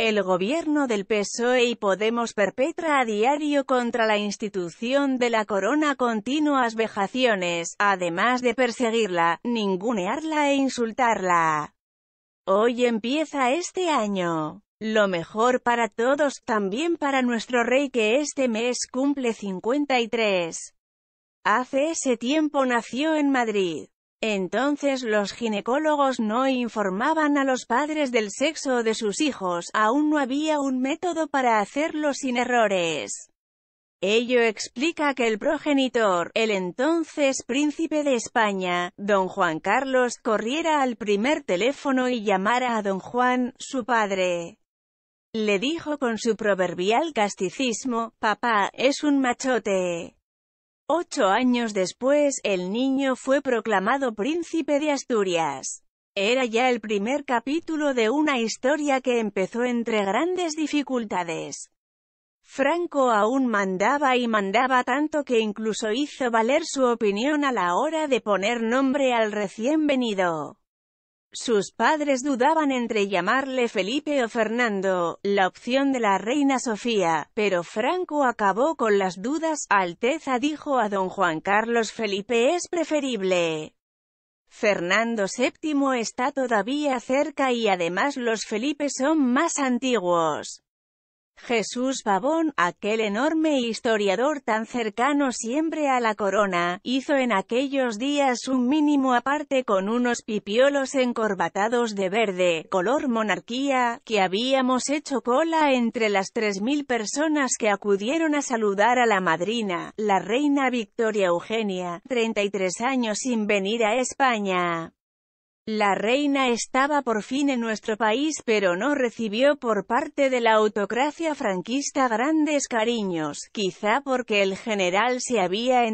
El gobierno del PSOE y Podemos perpetra a diario contra la institución de la corona continuas vejaciones, además de perseguirla, ningunearla e insultarla. Hoy empieza este año. Lo mejor para todos, también para nuestro rey que este mes cumple 53. Hace ese tiempo nació en Madrid. Entonces los ginecólogos no informaban a los padres del sexo de sus hijos, aún no había un método para hacerlo sin errores. Ello explica que el progenitor, el entonces príncipe de España, don Juan Carlos, corriera al primer teléfono y llamara a don Juan, su padre. Le dijo con su proverbial casticismo, «Papá, es un machote». Ocho años después, el niño fue proclamado príncipe de Asturias. Era ya el primer capítulo de una historia que empezó entre grandes dificultades. Franco aún mandaba y mandaba tanto que incluso hizo valer su opinión a la hora de poner nombre al recién venido. Sus padres dudaban entre llamarle Felipe o Fernando, la opción de la reina Sofía, pero Franco acabó con las dudas. Alteza dijo a don Juan Carlos Felipe es preferible. Fernando VII está todavía cerca y además los Felipe son más antiguos. Jesús Pavón, aquel enorme historiador tan cercano siempre a la corona, hizo en aquellos días un mínimo aparte con unos pipiolos encorbatados de verde, color monarquía, que habíamos hecho cola entre las 3.000 personas que acudieron a saludar a la madrina, la reina Victoria Eugenia, 33 años sin venir a España. La reina estaba por fin en nuestro país pero no recibió por parte de la autocracia franquista grandes cariños, quizá porque el general se había